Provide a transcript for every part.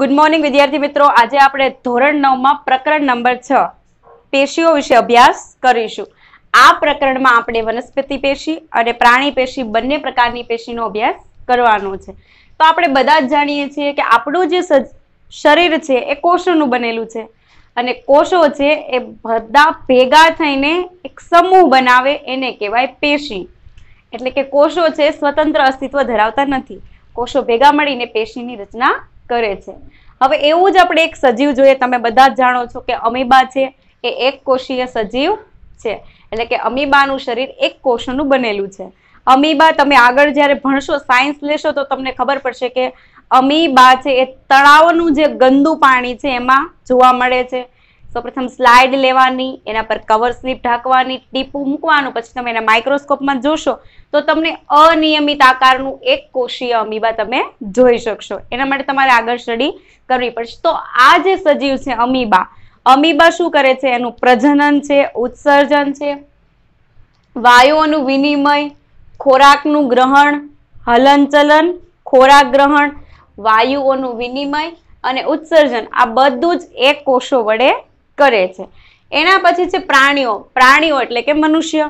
good morning વિદ્યાર્થી મિત્રો આજે આપણે ધોરણ નવમાં પ્રકરણ નંબર છ પેશીઓ વિશે અભ્યાસ કરીશું આ પ્રકરણમાં આપણે વનસ્પતિ પેશી અને પ્રાણી પેશી બંને પ્રકારની પેશીનો અભ્યાસ કરવાનો છે તો આપણે બધા જ જાણીએ છીએ કે આપણું જે શરીર છે એ કોષોનું બનેલું છે અને કોષો છે એ બધા ભેગા થઈને એક સમૂહ બનાવે એને કહેવાય પેશી એટલે કે કોષો છે સ્વતંત્ર અસ્તિત્વ ધરાવતા નથી કોષો ભેગા મળીને પેશીની રચના કરે છે હવે એવું જ આપણે એક સજીવ જોઈએ તમે બધા જ જાણો છો કે અમીબા છે એ એક કોષીય સજીવ છે એટલે કે અમીબાનું શરીર એક કોષનું બનેલું છે અમીબા તમે આગળ જ્યારે ભણશો સાયન્સ લેશો તો તમને ખબર પડશે કે અમીબા છે એ તળાવનું જે ગંદુ પાણી છે એમાં જોવા મળે છે પ્રથમ સ્લાઇડ લેવાની એના પર કવર સ્લીપ ઢાંકવાની ટીપું મૂકવાનું પછી તમે એના માઇક્રોસ્કોપમાં જોશો તો તમને અનિયમિત આકારનું એક કોષીય અમીબા તમે જોઈ શકશો એના માટે તમારે આગળ સ્ટડી કરવી પડશે તો આ જે સજીવ છે અમીબા અમીબા શું કરે છે એનું પ્રજનન છે ઉત્સર્જન છે વાયુઓનું વિનિમય ખોરાકનું ગ્રહણ હલનચલન ખોરાક ગ્રહણ વાયુઓનું વિનિમય અને ઉત્સર્જન આ બધું જ એક કોષો વડે કરે છે એના પછી છે પ્રાણીઓ પ્રાણીઓ એટલે કે મનુષ્ય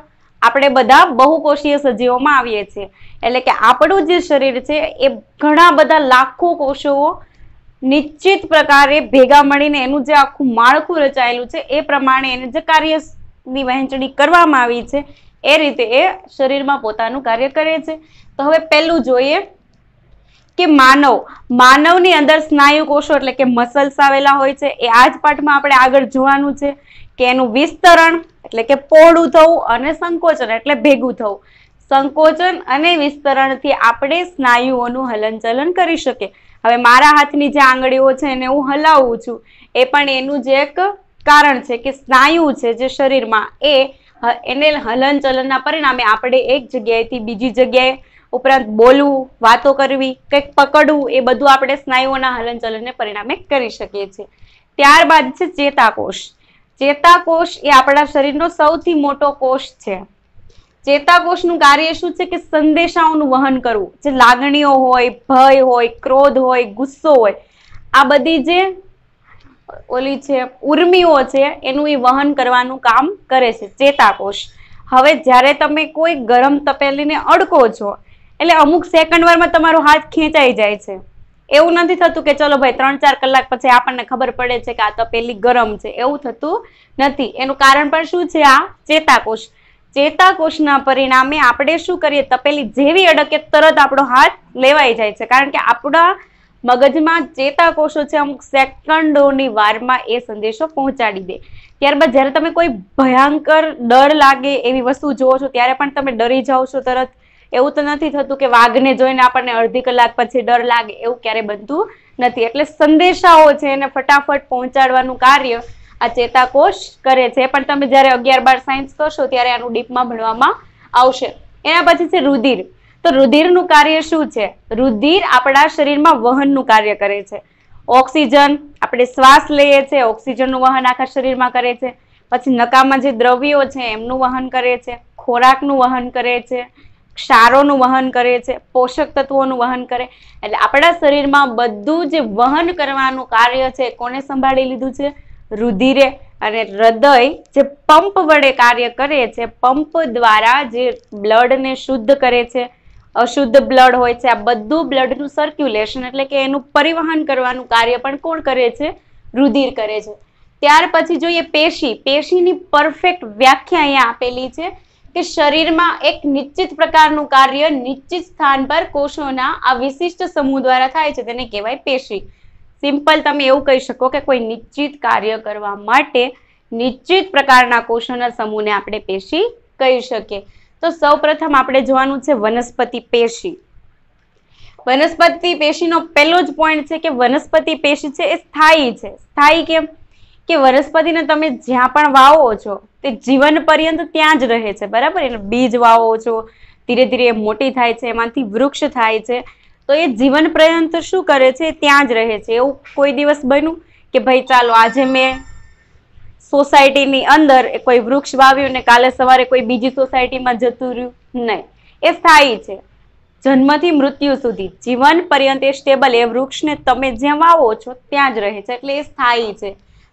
આપણે બધા બહુકોષીય સજીવોમાં આવીએ છીએ એટલે કે આપણું જે શરીર છે એ ઘણા બધા લાખો કોષો નિશ્ચિત પ્રકારે ભેગા મળીને એનું જે આખું માળખું રચાયેલું છે એ પ્રમાણે એને જે કાર્યની વહેંચણી કરવામાં આવી છે એ રીતે એ શરીરમાં પોતાનું કાર્ય કરે છે તો હવે પહેલું જોઈએ કે માનવ માનવની અંદર સ્નાયુ કોષો એટલે કે મસલ્સ આવેલા હોય છે એ આ જ પાઠમાં આપણે આગળ જોવાનું છે કે એનું વિસ્તરણ એટલે કે પોળું થવું અને સંકોચન એટલે ભેગું થવું સંકોચન અને વિસ્તરણથી આપણે સ્નાયુઓનું હલનચલન કરી શકીએ હવે મારા હાથની જે આંગળીઓ છે એને હું હલાવું છું એ પણ એનું જે એક કારણ છે કે સ્નાયુ છે જે શરીરમાં એ એને હલનચલનના પરિણામે આપણે એક જગ્યાએથી બીજી જગ્યાએ ઉપરાંત બોલવું વાતો કરવી કંઈક પકડવું એ બધું આપણે સ્નાયુઓના હલનચલનને પરિણામે કરી શકીએ છીએ ત્યારબાદ છે ચેતાકોષ ચેતાકોષ એ આપણા શરીરનો સૌથી મોટો કોષ છે ચેતાકોષનું કાર્ય શું છે કે સંદેશાઓનું વહન કરવું જે લાગણીઓ હોય ભય હોય ક્રોધ હોય ગુસ્સો હોય આ બધી જે ઓલી છે ઉર્મીઓ છે એનું એ વહન કરવાનું કામ કરે છે ચેતાકોષ હવે જ્યારે તમે કોઈ ગરમ તપેલીને અડકો છો એટલે અમુક સેકન્ડ સેકન્ડવારમાં તમારો હાથ ખેંચાઈ જાય છે એવું નથી થતું કે ચલો ભાઈ ત્રણ ચાર કલાક પછી આપણને ખબર પડે છે કે આ તપેલી ગરમ છે એવું થતું નથી એનું કારણ પણ શું છે આ ચેતાકોષ ચેતાકોષના પરિણામે આપણે શું કરીએ તપેલી જેવી અડકે તરત આપણો હાથ લેવાઈ જાય છે કારણ કે આપણા મગજમાં ચેતાકોષો છે અમુક સેકન્ડોની વારમાં એ સંદેશો પહોંચાડી દે ત્યારબાદ જ્યારે તમે કોઈ ભયંકર ડર લાગે એવી વસ્તુ જુઓ છો ત્યારે પણ તમે ડરી જાઓ છો તરત એવું તો નથી થતું કે વાઘને જોઈને આપણને અડધી કલાક પછી ડર લાગે એવું ક્યારેય બનતું નથી એટલે સંદેશાઓ છે એને ફટાફટ પહોંચાડવાનું કાર્ય આ ચેતાકોષ કરે છે પણ તમે જ્યારે અગિયાર બાર સાયન્સ કરશો ત્યારે આનું ડીપમાં ભણવામાં આવશે એના પછી છે રુધિર તો રુધિરનું કાર્ય શું છે રુધિર આપણા શરીરમાં વહનનું કાર્ય કરે છે ઓક્સિજન આપણે શ્વાસ લઈએ છીએ ઓક્સિજનનું વહન આખા શરીરમાં કરે છે પછી નકામાં જે દ્રવ્યો છે એમનું વહન કરે છે ખોરાકનું વહન કરે છે ક્ષારોનું વહન કરે છે પોષક તત્વોનું વહન કરે એટલે આપણા શરીરમાં બધું જે વહન કરવાનું કાર્ય છે કોને સંભાળી લીધું છે રુધિરે અને હૃદય જે પંપ વડે કાર્ય કરે છે પંપ દ્વારા જે બ્લડને શુદ્ધ કરે છે અશુદ્ધ બ્લડ હોય છે આ બધું બ્લડનું સર્ક્યુલેશન એટલે કે એનું પરિવહન કરવાનું કાર્ય પણ કોણ કરે છે રુધિર કરે છે ત્યાર પછી જોઈએ પેશી પેશીની પરફેક્ટ વ્યાખ્યા અહીંયા આપેલી છે કે શરીરમાં એક નિશ્ચિત પ્રકારનું કાર્ય નિશ્ચિત સ્થાન પર કોષોના આ વિશિષ્ટ સમૂહ દ્વારા થાય છે તેને કહેવાય પેશી સિમ્પલ તમે એવું કહી શકો કે કોઈ નિશ્ચિત કાર્ય કરવા માટે નિશ્ચિત પ્રકારના કોષોના સમૂહને આપણે પેશી કહી શકીએ તો સૌપ્રથમ આપણે જોવાનું છે વનસ્પતિ પેશી વનસ્પતિ પેશીનો પહેલો જ પોઈન્ટ છે કે વનસ્પતિ પેશી છે એ સ્થાયી છે સ્થાયી કેમ કે વનસ્પતિને તમે જ્યાં પણ વાવો છો તે જીવન પર્યંત ત્યાં જ રહે છે બરાબર એટલે બીજ વાવો છો ધીરે ધીરે મોટી થાય છે એમાંથી વૃક્ષ થાય છે તો એ જીવન પર્યંત શું કરે છે ત્યાં જ રહે છે એવું કોઈ દિવસ બન્યું કે ભાઈ ચાલો આજે મેં સોસાયટીની અંદર કોઈ વૃક્ષ વાવ્યું ને કાલે સવારે કોઈ બીજી સોસાયટીમાં જતું રહ્યું નહીં એ સ્થાયી છે જન્મથી મૃત્યુ સુધી જીવન પર્યંત એ સ્ટેબલ એ વૃક્ષને તમે જ્યાં વાવો છો ત્યાં જ રહે છે એટલે એ સ્થાયી છે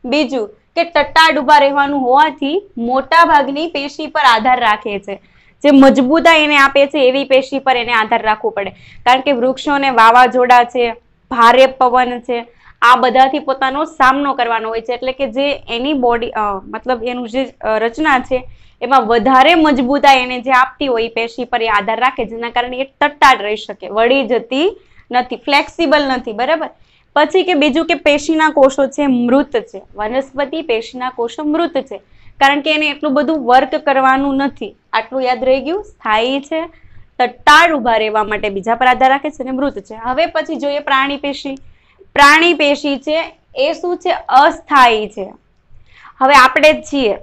બીજું કે ટટ્ટાડ ઊભા રહેવાનું હોવાથી મોટા ભાગની પેશી પર આધાર રાખે છે જે મજબૂતાઈ એને આપે છે એવી પેશી પર એને આધાર રાખવું પડે કારણ કે વૃક્ષોને વાવાઝોડા છે ભારે પવન છે આ બધાથી પોતાનો સામનો કરવાનો હોય છે એટલે કે જે એની બોડી મતલબ એનું જે રચના છે એમાં વધારે મજબૂતાઈ એને જે આપતી હોય પેશી પર એ આધાર રાખે જેના કારણે એ ટટ્ટાડ રહી શકે વળી જતી નથી ફ્લેક્સિબલ નથી બરાબર પછી કે બીજું કે પેશીના કોષો છે મૃત છે વનસ્પતિ પેશીના કોષો મૃત છે કારણ કે એને એટલું બધું વર્ક કરવાનું નથી આટલું યાદ રહી ગયું સ્થાયી છે તટ્ટાર ઊભા રહેવા માટે બીજા પર આધાર રાખે છે અને મૃત છે હવે પછી જોઈએ પ્રાણી પેશી પ્રાણી પેશી છે એ શું છે અસ્થાયી છે હવે આપણે છીએ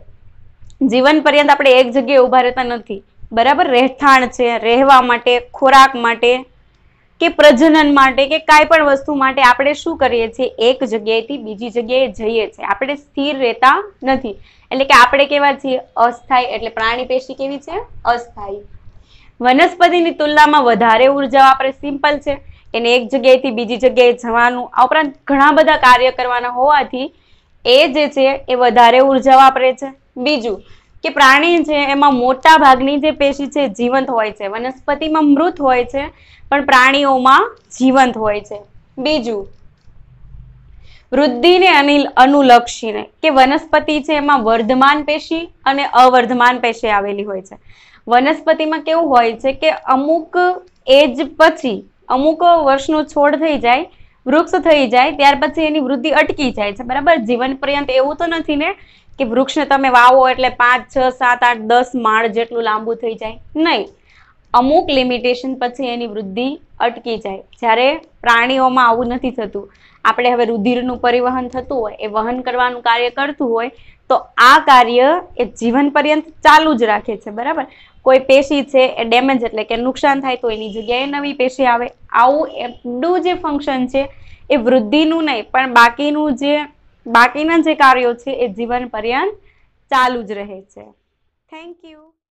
જીવન પર્યંત આપણે એક જગ્યાએ ઊભા રહેતા નથી બરાબર રહેઠાણ છે રહેવા માટે ખોરાક માટે કે પ્રજનન માટે કે કાંઈ પણ વસ્તુ માટે આપણે શું કરીએ છીએ એક જગ્યાએથી બીજી જગ્યાએ જઈએ છીએ આપણે સ્થિર રહેતા નથી એટલે કે આપણે કેવા છીએ અસ્થાયી એટલે પ્રાણી પેશી કેવી છે અસ્થાયી વનસ્પતિની તુલનામાં વધારે ઉર્જા આપણે સિમ્પલ છે એને એક જગ્યાએથી બીજી જગ્યાએ જવાનું આ ઉપરાંત ઘણા બધા કાર્ય કરવાના હોવાથી એ જે છે એ વધારે ઉર્જા વાપરે છે બીજું કે પ્રાણી છે એમાં મોટા ભાગની જે પેશી છે જીવંત હોય છે વનસ્પતિમાં મૃત હોય છે પણ પ્રાણીઓમાં જીવંત હોય છે બીજું વૃદ્ધિને અનિલ અનુલક્ષીને કે વનસ્પતિ છે એમાં વર્ધમાન પેશી અને અવર્ધમાન પેશી આવેલી હોય છે વનસ્પતિમાં કેવું હોય છે કે અમુક એજ પછી અમુક વર્ષનો છોડ થઈ જાય વૃક્ષ થઈ જાય ત્યાર પછી એની વૃદ્ધિ અટકી જાય છે બરાબર જીવન પર્યંત એવું તો નથી ને કે વૃક્ષને તમે વાવો એટલે પાંચ છ સાત આઠ દસ માળ જેટલું લાંબુ થઈ જાય નહીં અમુક લિમિટેશન પછી એની વૃદ્ધિ અટકી જાય જ્યારે પ્રાણીઓમાં આવું નથી થતું આપણે હવે રુધિરનું પરિવહન થતું હોય એ વહન કરવાનું કાર્ય કરતું હોય તો આ કાર્ય એ જીવન પર્યંત ચાલુ જ રાખે છે બરાબર કોઈ પેશી છે એ ડેમેજ એટલે કે નુકસાન થાય તો એની જગ્યાએ નવી પેશી આવે આવું એટલું જે ફંક્શન છે એ વૃદ્ધિનું નહીં પણ બાકીનું જે બાકીના જે કાર્યો છે એ જીવન પર્યંત ચાલુ જ રહે છે થેન્ક યુ